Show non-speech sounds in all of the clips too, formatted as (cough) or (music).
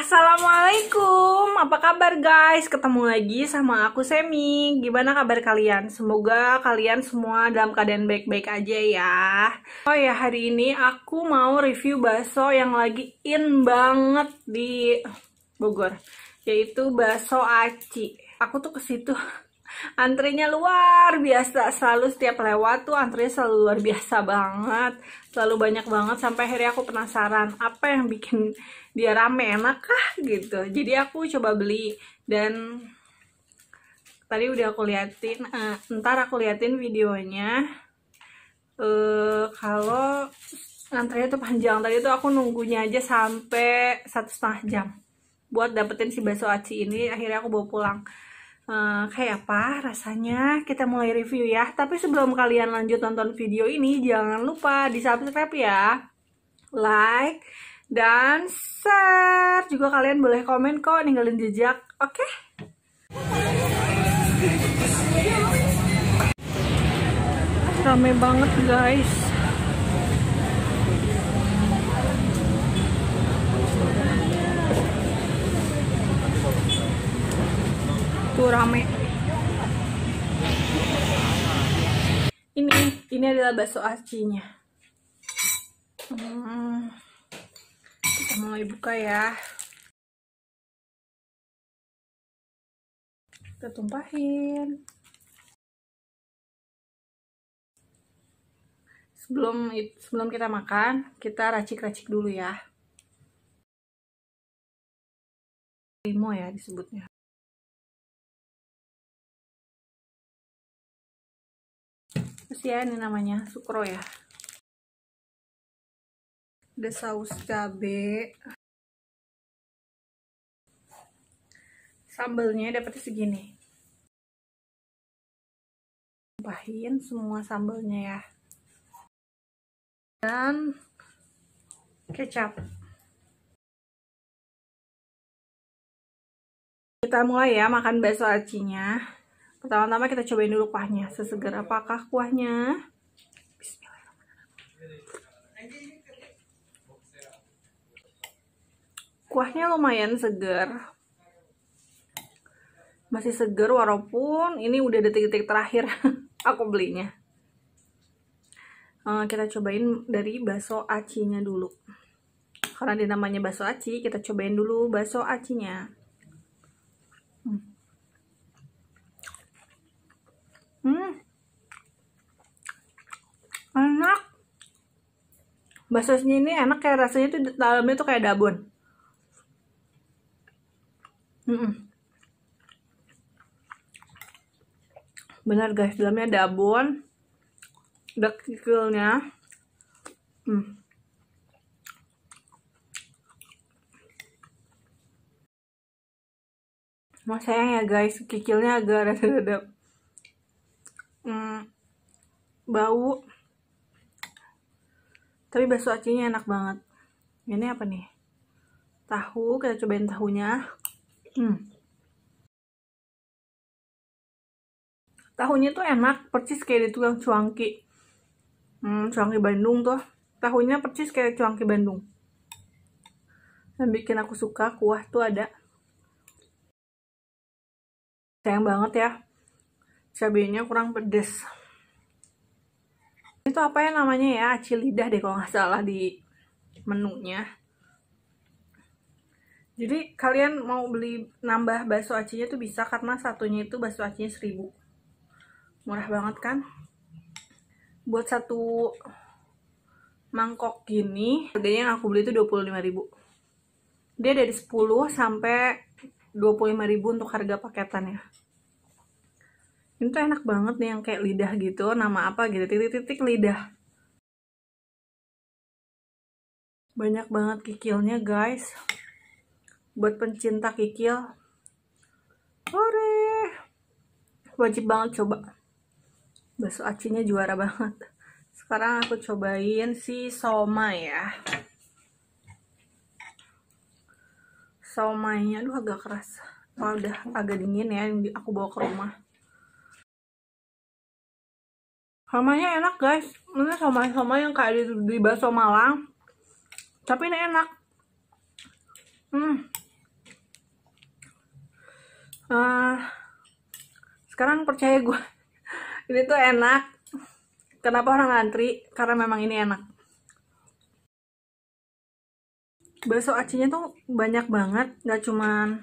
Assalamualaikum, apa kabar guys? Ketemu lagi sama aku Semi. Gimana kabar kalian? Semoga kalian semua dalam keadaan baik-baik aja ya. Oh ya, hari ini aku mau review bakso yang lagi in banget di Bogor, yaitu bakso aci. Aku tuh ke situ antrinya luar biasa selalu setiap lewat tuh antrinya selalu luar biasa banget selalu banyak banget sampai akhirnya aku penasaran apa yang bikin dia rame enak kah gitu jadi aku coba beli dan tadi udah aku liatin uh, ntar aku liatin videonya uh, kalau antrinya tuh panjang tadi tuh aku nunggunya aja sampai satu setengah jam buat dapetin si bakso aci ini akhirnya aku bawa pulang Eh, kayak apa rasanya kita mulai review ya tapi sebelum kalian lanjut nonton video ini jangan lupa di subscribe ya like dan share juga kalian boleh komen kok ninggalin jejak oke okay? rame banget guys rame ini ini adalah bakso acinya hmm. kita mulai buka ya kita tumpahin sebelum sebelum kita makan kita racik-racik dulu ya limo ya disebutnya apa ya ini namanya sukro ya ada saus cabe sambelnya dapat segini tambahin semua sambelnya ya dan kecap kita mulai ya makan bakso acinya Pertama-tama kita cobain dulu kuahnya. seseger apakah kuahnya? Kuahnya lumayan segar. Masih segar walaupun ini udah detik-detik terakhir (laughs) aku belinya. Uh, kita cobain dari bakso acinya dulu. Karena dia namanya bakso aci, kita cobain dulu bakso acinya. hmm enak basisnya ini enak kayak rasanya tuh dalamnya tuh kayak dabun Hmm. -mm. benar guys dalamnya dabun Dekilnya. hmm. Mau sayang ya guys, kikilnya agak (laughs) rada-rada hmm, bau tapi bakso acinya enak banget ini apa nih tahu kita cobain tahunya hmm. tahunya tuh enak persis kayak di tukang cuangki hmm, cuangki Bandung tuh tahunya persis kayak cuangki Bandung yang bikin aku suka kuah tuh ada sayang banget ya cabenya kurang pedes itu apa ya namanya ya aci lidah deh kalau nggak salah di menunya jadi kalian mau beli nambah bakso acinya tuh bisa karena satunya itu bakso acinya seribu, murah banget kan buat satu mangkok gini harganya yang aku beli itu 25.000 dia dari 10 sampai 25.000 untuk harga paketannya ini tuh enak banget nih yang kayak lidah gitu nama apa gitu titik-titik lidah banyak banget kikilnya guys buat pencinta kikil hore wajib banget coba bakso acinya juara banget sekarang aku cobain si soma ya somainya aduh agak keras oh, udah agak dingin ya aku bawa ke rumah somanya enak guys. Ini sama-sama yang kayak di, di bakso Malang. Tapi ini enak. Hmm. Uh, sekarang percaya gue. (laughs) ini tuh enak. Kenapa orang ngantri? Karena memang ini enak. Bakso acinya tuh banyak banget. Gak cuman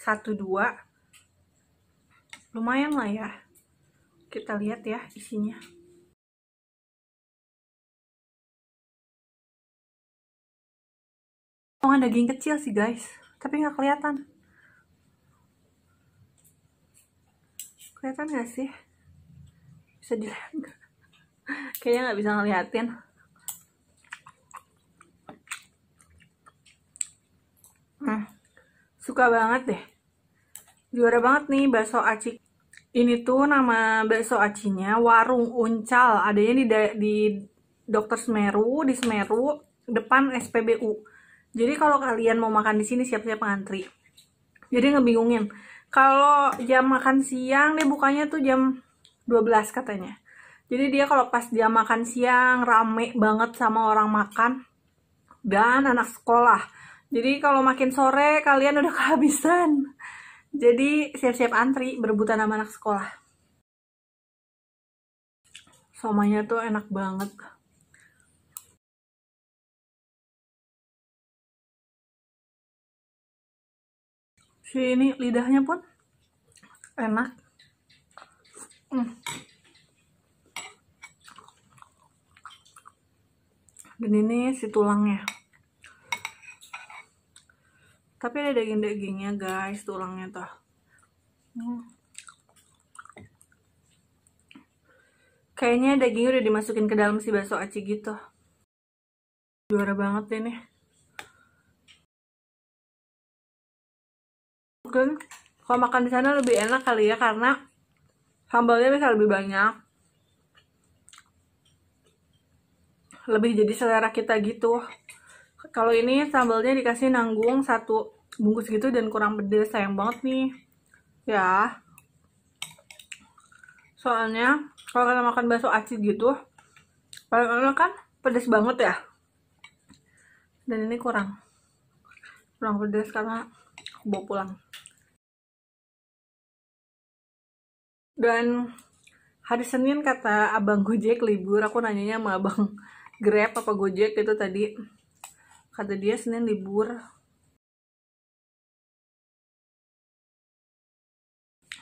satu dua. Lumayan lah ya kita lihat ya isinya potongan daging kecil sih guys tapi nggak kelihatan kelihatan nggak sih bisa dilihat (laughs) kayaknya nggak bisa ngeliatin hmm. suka banget deh juara banget nih bakso acik ini tuh nama bakso acinya Warung Uncal, adanya di di Dokter Semeru, di Semeru depan SPBU. Jadi kalau kalian mau makan di sini siap-siap ngantri. Jadi ngebingungin. Kalau jam makan siang dia bukanya tuh jam 12 katanya. Jadi dia kalau pas jam makan siang rame banget sama orang makan dan anak sekolah. Jadi kalau makin sore kalian udah (laughs) kehabisan. Jadi siap-siap antri berebutan sama anak sekolah. Somanya tuh enak banget. Si ini lidahnya pun enak. Hmm. Dan ini si tulangnya tapi ada daging-dagingnya guys tulangnya tuh hmm. kayaknya dagingnya udah dimasukin ke dalam si bakso aci gitu juara banget ini. mungkin kalau makan di sana lebih enak kali ya karena sambalnya bisa lebih banyak lebih jadi selera kita gitu kalau ini sambalnya dikasih nanggung satu bungkus gitu dan kurang pedes sayang banget nih ya soalnya kalau kita makan bakso aci gitu paling enak kan pedes banget ya dan ini kurang kurang pedes karena aku bawa pulang dan hari Senin kata abang Gojek libur aku nanyanya sama abang Grab apa Gojek itu tadi kata dia Senin libur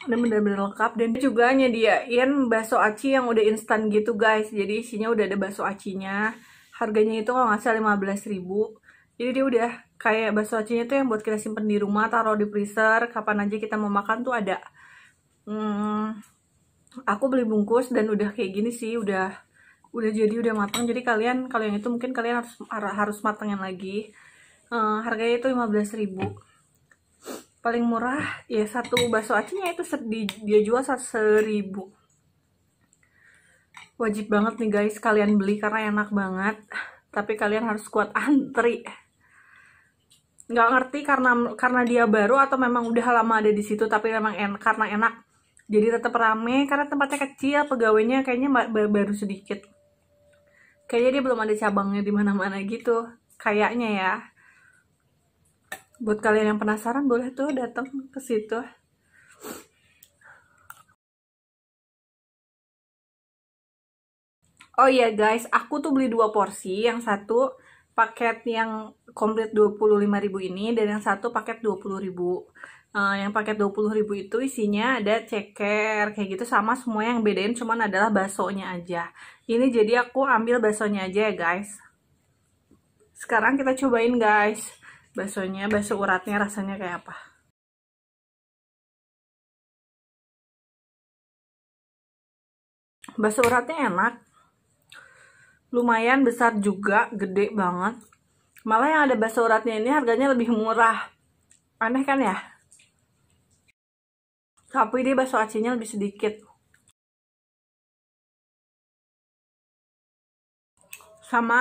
dan bener-bener lengkap dan juga nyediain bakso aci yang udah instan gitu guys jadi isinya udah ada bakso acinya harganya itu kalau nggak salah 15 ribu jadi dia udah kayak bakso acinya tuh yang buat kita simpen di rumah taruh di freezer kapan aja kita mau makan tuh ada hmm, aku beli bungkus dan udah kayak gini sih udah udah jadi udah matang jadi kalian kalau yang itu mungkin kalian harus harus matengin lagi uh, harganya itu 15.000 paling murah ya satu bakso acinya itu sedi, dia jual seribu wajib banget nih guys kalian beli karena enak banget tapi kalian harus kuat antri nggak ngerti karena karena dia baru atau memang udah lama ada di situ tapi memang en karena enak jadi tetap rame karena tempatnya kecil pegawainya kayaknya baru sedikit kayaknya dia belum ada cabangnya di mana-mana gitu kayaknya ya buat kalian yang penasaran boleh tuh datang ke situ oh iya guys aku tuh beli dua porsi yang satu paket yang komplit 25.000 ini dan yang satu paket 20.000. Uh, eh, yang paket 20.000 itu isinya ada ceker kayak gitu sama semua yang bedain cuman adalah baksonya aja. Ini jadi aku ambil baksonya aja ya guys. Sekarang kita cobain guys. Baksonya, bakso uratnya rasanya kayak apa. Bakso uratnya enak lumayan besar juga, gede banget. Malah yang ada bakso uratnya ini harganya lebih murah. Aneh kan ya? Tapi dia bakso acinya lebih sedikit. Sama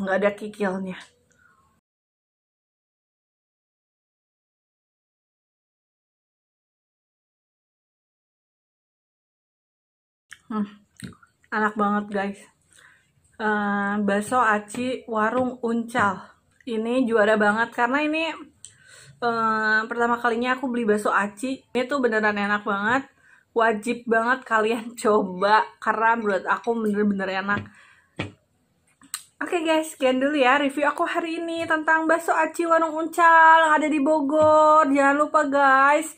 nggak ada kikilnya. Hmm, enak banget guys uh, bakso aci warung uncal ini juara banget karena ini uh, pertama kalinya aku beli bakso aci ini tuh beneran enak banget wajib banget kalian (laughs) coba karena menurut aku bener-bener enak Oke okay guys, sekian dulu ya review aku hari ini tentang bakso aci warung uncal yang ada di Bogor. Jangan lupa guys,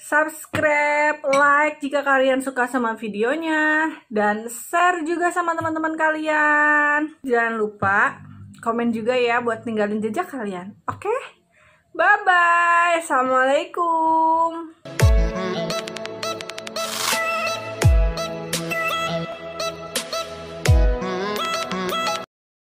subscribe, like jika kalian suka sama videonya, dan share juga sama teman-teman kalian. Jangan lupa komen juga ya buat ninggalin jejak kalian. Oke? Okay? Bye-bye. Assalamualaikum.